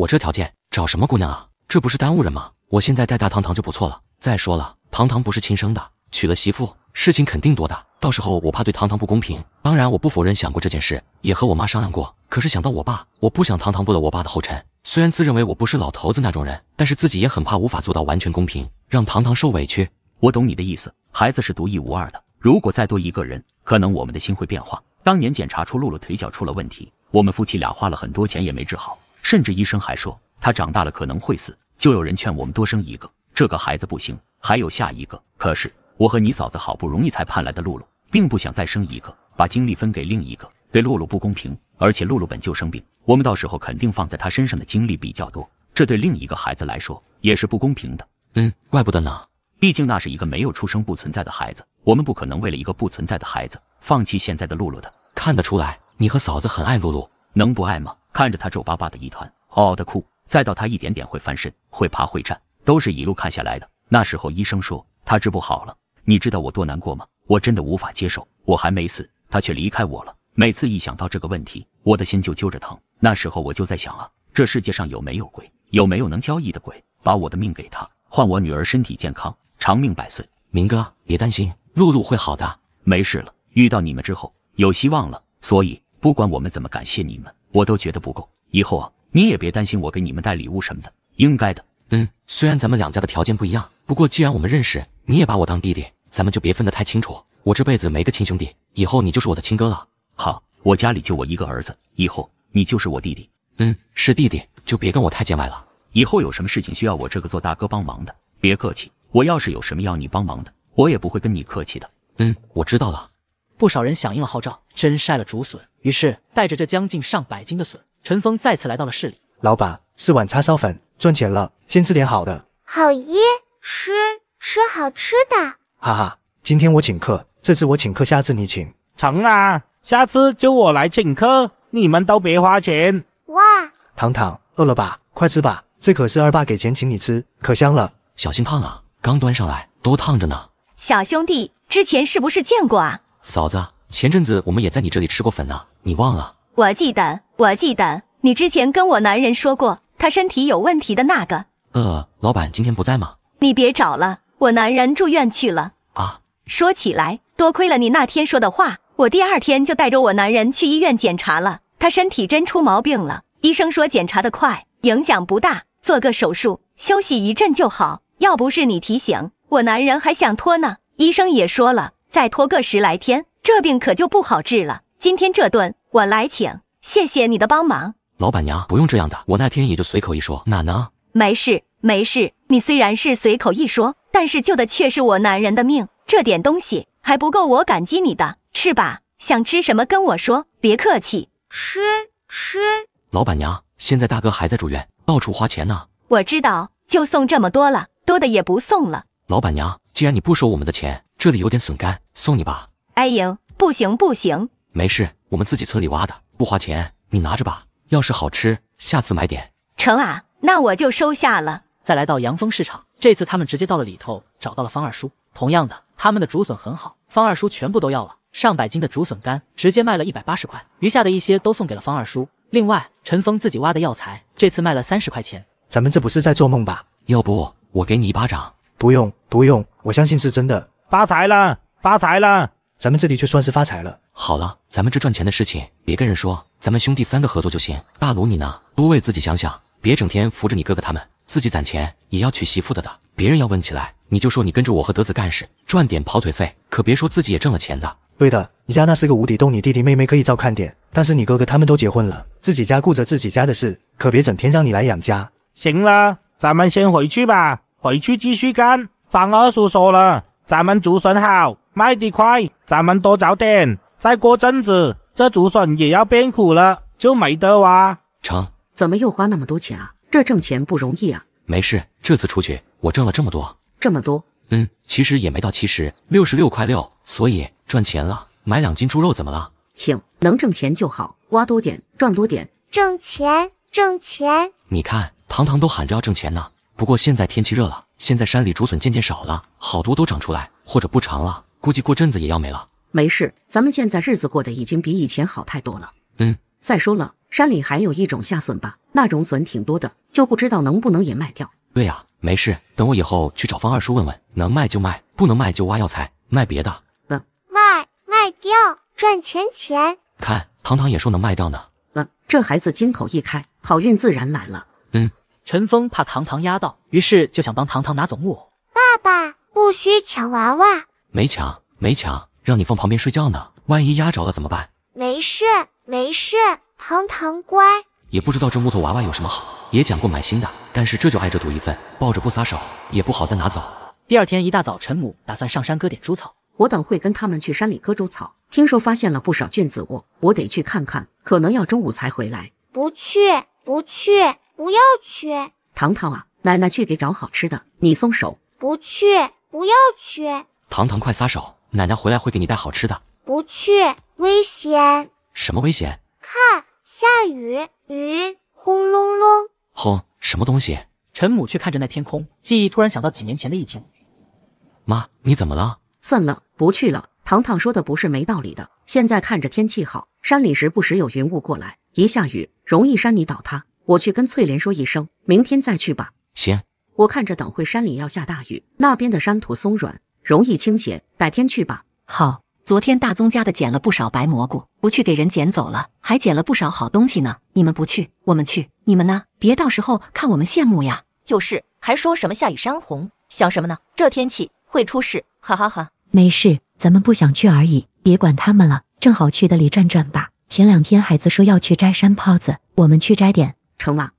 我这条件找什么姑娘啊？这不是耽误人吗？我现在带大堂堂就不错了。再说了，堂堂不是亲生的，娶了媳妇事情肯定多的。到时候我怕对堂堂不公平。当然，我不否认想过这件事，也和我妈商量过。可是想到我爸，我不想堂堂步了我爸的后尘。虽然自认为我不是老头子那种人，但是自己也很怕无法做到完全公平，让堂堂受委屈。我懂你的意思，孩子是独一无二的。如果再多一个人，可能我们的心会变化。当年检查出露露腿脚出了问题，我们夫妻俩花了很多钱也没治好。甚至医生还说他长大了可能会死，就有人劝我们多生一个，这个孩子不行，还有下一个。可是我和你嫂子好不容易才盼来的露露，并不想再生一个，把精力分给另一个，对露露不公平。而且露露本就生病，我们到时候肯定放在她身上的精力比较多，这对另一个孩子来说也是不公平的。嗯，怪不得呢，毕竟那是一个没有出生、不存在的孩子，我们不可能为了一个不存在的孩子放弃现在的露露的。看得出来，你和嫂子很爱露露，能不爱吗？看着他皱巴巴的一团，嗷嗷的哭，再到他一点点会翻身、会爬、会站，都是一路看下来的。那时候医生说他治不好了，你知道我多难过吗？我真的无法接受，我还没死，他却离开我了。每次一想到这个问题，我的心就揪着疼。那时候我就在想啊，这世界上有没有鬼？有没有能交易的鬼？把我的命给他，换我女儿身体健康、长命百岁。明哥，别担心，露露会好的，没事了。遇到你们之后，有希望了。所以不管我们怎么感谢你们。我都觉得不够，以后啊，你也别担心我给你们带礼物什么的，应该的。嗯，虽然咱们两家的条件不一样，不过既然我们认识，你也把我当弟弟，咱们就别分得太清楚。我这辈子没个亲兄弟，以后你就是我的亲哥了。好，我家里就我一个儿子，以后你就是我弟弟。嗯，是弟弟，就别跟我太见外了。以后有什么事情需要我这个做大哥帮忙的，别客气。我要是有什么要你帮忙的，我也不会跟你客气的。嗯，我知道了。不少人响应了号召，真晒了竹笋。于是带着这将近上百斤的笋，陈峰再次来到了市里。老板，四碗叉烧粉，赚钱了，先吃点好的。好耶，吃吃好吃的。哈哈，今天我请客，这次我请客，下次你请。成啊，下次就我来请客，你们都别花钱。哇，糖糖，饿了吧？快吃吧，这可是二爸给钱请你吃，可香了，小心烫啊，刚端上来，都烫着呢。小兄弟，之前是不是见过啊？嫂子，前阵子我们也在你这里吃过粉呢，你忘了？我记得，我记得，你之前跟我男人说过他身体有问题的那个。呃，老板今天不在吗？你别找了，我男人住院去了。啊，说起来，多亏了你那天说的话，我第二天就带着我男人去医院检查了，他身体真出毛病了。医生说检查的快，影响不大，做个手术，休息一阵就好。要不是你提醒，我男人还想拖呢。医生也说了。再拖个十来天，这病可就不好治了。今天这顿我来请，谢谢你的帮忙。老板娘，不用这样的，我那天也就随口一说。哪能？没事，没事。你虽然是随口一说，但是救的却是我男人的命，这点东西还不够我感激你的，是吧？想吃什么跟我说，别客气。吃吃。老板娘，现在大哥还在住院，到处花钱呢。我知道，就送这么多了，多的也不送了。老板娘，既然你不收我们的钱。这里有点笋干，送你吧。哎呦，不行不行，没事，我们自己村里挖的，不花钱，你拿着吧。要是好吃，下次买点。成啊，那我就收下了。再来到洋风市场，这次他们直接到了里头，找到了方二叔。同样的，他们的竹笋很好，方二叔全部都要了，上百斤的竹笋干，直接卖了一百八十块，余下的一些都送给了方二叔。另外，陈峰自己挖的药材，这次卖了三十块钱。咱们这不是在做梦吧？要不我给你一巴掌？不用不用，我相信是真的。发财了，发财了！咱们这里就算是发财了。好了，咱们这赚钱的事情别跟人说，咱们兄弟三个合作就行。大鲁，你呢？多为自己想想，别整天扶着你哥哥他们，自己攒钱也要娶媳妇的。的，别人要问起来，你就说你跟着我和德子干事，赚点跑腿费，可别说自己也挣了钱的。对的，你家那是个无底洞，你弟弟妹妹可以照看点，但是你哥哥他们都结婚了，自己家顾着自己家的事，可别整天让你来养家。行了，咱们先回去吧，回去继续干。方二叔说了。咱们竹笋好，卖的快，咱们多找点。再过阵子，这竹笋也要变苦了，就没得挖。成？怎么又花那么多钱啊？这挣钱不容易啊。没事，这次出去我挣了这么多。这么多？嗯，其实也没到七十，六十六块六，所以赚钱了。买两斤猪肉怎么了？行，能挣钱就好。挖多点，赚多点。挣钱，挣钱。你看，糖糖都喊着要挣钱呢。不过现在天气热了，现在山里竹笋渐渐少了，好多都长出来或者不长了，估计过阵子也要没了。没事，咱们现在日子过得已经比以前好太多了。嗯，再说了，山里还有一种夏笋吧，那种笋挺多的，就不知道能不能也卖掉。对呀，没事，等我以后去找方二叔问问，能卖就卖，不能卖就挖药材卖别的。嗯，卖卖掉赚钱钱。看，糖糖也说能卖掉呢。嗯，这孩子金口一开，好运自然来了。嗯。陈峰怕糖糖压到，于是就想帮糖糖拿走木偶。爸爸不许抢娃娃，没抢，没抢，让你放旁边睡觉呢，万一压着了怎么办？没事，没事，糖糖乖。也不知道这木头娃娃有什么好，也讲过买新的，但是这就挨着赌一份，抱着不撒手，也不好再拿走。第二天一大早，陈母打算上山割点猪草，我等会跟他们去山里割猪草。听说发现了不少菌子窝，我得去看看，可能要中午才回来。不去，不去。不要去，糖糖啊！奶奶去给找好吃的，你松手。不去，不要去。糖糖，快撒手！奶奶回来会给你带好吃的。不去，危险。什么危险？看，下雨，雨，轰隆隆。轰，什么东西？陈母却看着那天空，记忆突然想到几年前的一天。妈，你怎么了？算了，不去了。糖糖说的不是没道理的。现在看着天气好，山里时不时有云雾过来，一下雨容易山泥倒塌。我去跟翠莲说一声，明天再去吧。行，我看着等会山里要下大雨，那边的山土松软，容易倾斜，改天去吧。好，昨天大宗家的捡了不少白蘑菇，不去给人捡走了，还捡了不少好东西呢。你们不去，我们去。你们呢？别到时候看我们羡慕呀。就是，还说什么下雨山洪，想什么呢？这天气会出事，哈哈哈。没事，咱们不想去而已。别管他们了，正好去的里转转吧。前两天孩子说要去摘山泡子，我们去摘点。成王。